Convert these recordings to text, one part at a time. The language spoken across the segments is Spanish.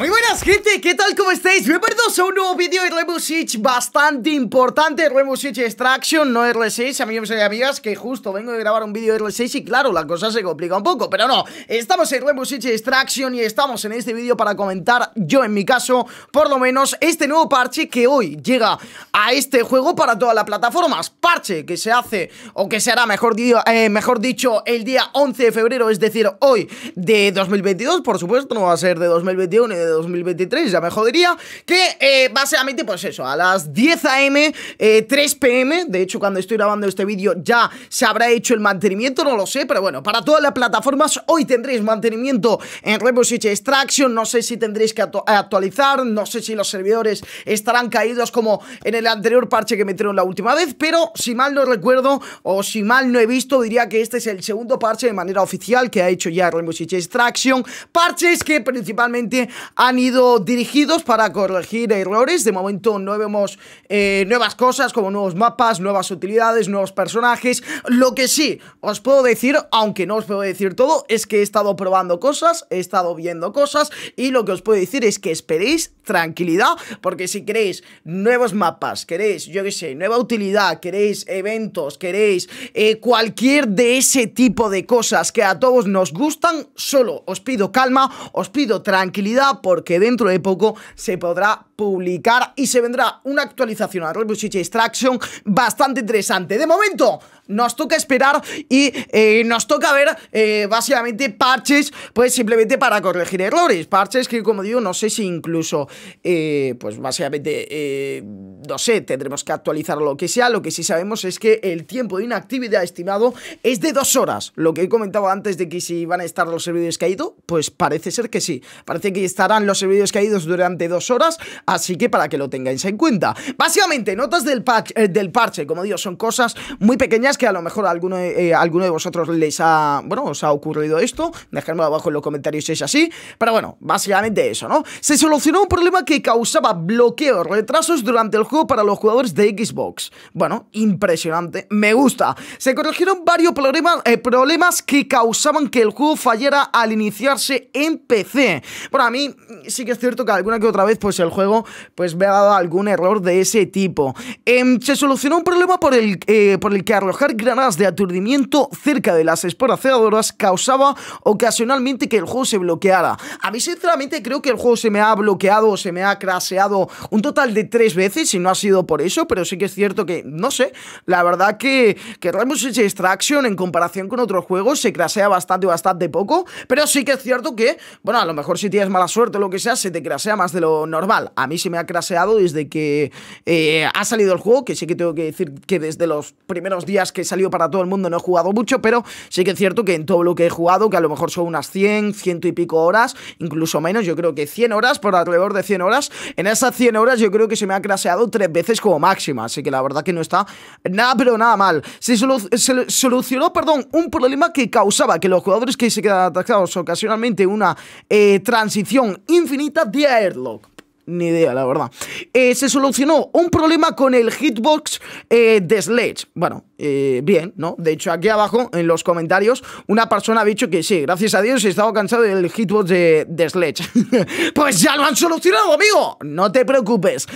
Muy buenas gente, ¿qué tal? ¿Cómo estáis? Bienvenidos a un nuevo vídeo de Rainbow Six bastante importante Rainbow Six Extraction, no R6, amigos y amigas Que justo vengo de grabar un vídeo de R6 y claro, la cosa se complica un poco Pero no, estamos en Rainbow Six Extraction y estamos en este vídeo para comentar Yo en mi caso, por lo menos, este nuevo parche que hoy llega a este juego para todas las plataformas Parche que se hace, o que se hará mejor, eh, mejor dicho, el día 11 de febrero, es decir, hoy de 2022 Por supuesto, no va a ser de 2021 de de 2023, ya me jodería, que eh, básicamente, pues eso, a las 10 a.m., eh, 3 p.m., de hecho cuando estoy grabando este vídeo ya se habrá hecho el mantenimiento, no lo sé, pero bueno, para todas las plataformas hoy tendréis mantenimiento en Six Extraction, no sé si tendréis que actualizar, no sé si los servidores estarán caídos como en el anterior parche que metieron la última vez, pero si mal no recuerdo o si mal no he visto, diría que este es el segundo parche de manera oficial que ha hecho ya Rainbow Six Extraction, parches que principalmente han ido dirigidos para corregir errores. De momento no vemos eh, nuevas cosas como nuevos mapas, nuevas utilidades, nuevos personajes. Lo que sí os puedo decir, aunque no os puedo decir todo, es que he estado probando cosas, he estado viendo cosas y lo que os puedo decir es que esperéis tranquilidad porque si queréis nuevos mapas, queréis, yo qué sé, nueva utilidad, queréis eventos, queréis eh, cualquier de ese tipo de cosas que a todos nos gustan, solo os pido calma, os pido tranquilidad porque dentro de poco se podrá publicar y se vendrá una actualización a Red Extraction bastante interesante. De momento, nos toca esperar y eh, nos toca ver eh, básicamente parches, pues simplemente para corregir errores. Parches que, como digo, no sé si incluso, eh, pues básicamente, no sé, tendremos que actualizar lo que sea. Lo que sí sabemos es que el tiempo de inactividad estimado es de dos horas. Lo que he comentado antes de que si van a estar los servidores caídos, pues parece ser que sí. Parece que estarán los servidores caídos durante dos horas así que para que lo tengáis en cuenta. Básicamente, notas del, eh, del parche, como digo, son cosas muy pequeñas que a lo mejor alguno, eh, eh, alguno de vosotros les ha, bueno, os ha ocurrido esto, dejadme abajo en los comentarios si es así, pero bueno, básicamente eso, ¿no? Se solucionó un problema que causaba bloqueos, retrasos durante el juego para los jugadores de Xbox. Bueno, impresionante, me gusta. Se corrigieron varios problemas, problemas que causaban que el juego fallara al iniciarse en PC. Bueno, a mí sí que es cierto que alguna que otra vez pues el juego pues me ha dado algún error de ese tipo. Em, se solucionó un problema por el, eh, por el que arrojar granadas de aturdimiento cerca de las esporaceadoras causaba ocasionalmente que el juego se bloqueara. A mí sinceramente creo que el juego se me ha bloqueado o se me ha craseado un total de tres veces y no ha sido por eso, pero sí que es cierto que, no sé, la verdad que, que Rainbow Six Extraction en comparación con otros juegos se crasea bastante, bastante poco, pero sí que es cierto que, bueno, a lo mejor si tienes mala suerte o lo que sea, se te crasea más de lo normal a mí se me ha craseado desde que eh, ha salido el juego, que sí que tengo que decir que desde los primeros días que salió para todo el mundo no he jugado mucho, pero sí que es cierto que en todo lo que he jugado, que a lo mejor son unas 100, ciento y pico horas, incluso menos, yo creo que 100 horas, por alrededor de 100 horas, en esas 100 horas yo creo que se me ha craseado tres veces como máxima, así que la verdad que no está nada, pero nada mal. Se, solucionó, perdón, un problema que causaba que los jugadores que se quedan atascados ocasionalmente una eh, transición infinita de airlock ni idea, la verdad. Eh, se solucionó un problema con el hitbox eh, de Sledge. Bueno, eh, bien, ¿no? De hecho, aquí abajo, en los comentarios, una persona ha dicho que sí, gracias a Dios he estado cansado del hitbox de, Sledge. pues ya lo han solucionado, amigo. No te preocupes.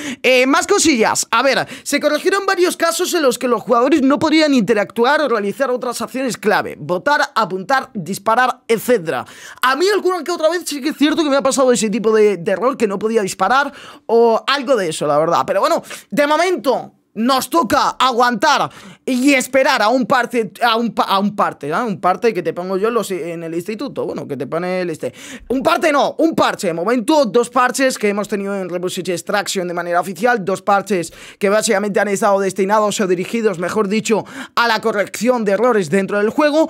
más cosillas. A ver, se corrigieron varios casos en los que los jugadores no podían interactuar o realizar otras acciones clave. Votar, apuntar, disparar, etc. A mí alguna que otra vez sí que es cierto que me ha pasado ese tipo de error que no podía disparar o algo de eso, la verdad. Pero bueno, de momento nos toca aguantar y esperar a un parte a un, a un parte ¿no? ¿eh? un parte que te pongo yo en, en el instituto bueno que te pone el este un parte no un parche de momento dos parches que hemos tenido en Repository Extraction de manera oficial dos parches que básicamente han estado destinados o dirigidos mejor dicho a la corrección de errores dentro del juego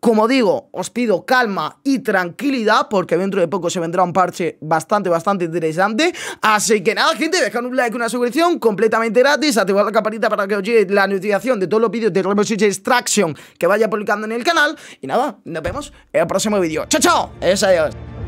como digo, os pido calma y tranquilidad porque dentro de poco se vendrá un parche bastante, bastante interesante. Así que nada, gente, dejad un like, una suscripción completamente gratis, activad la campanita para que os llegue la notificación de todos los vídeos de Rainbow Extraction que vaya publicando en el canal. Y nada, nos vemos en el próximo vídeo. ¡Chao, chao! eso adiós.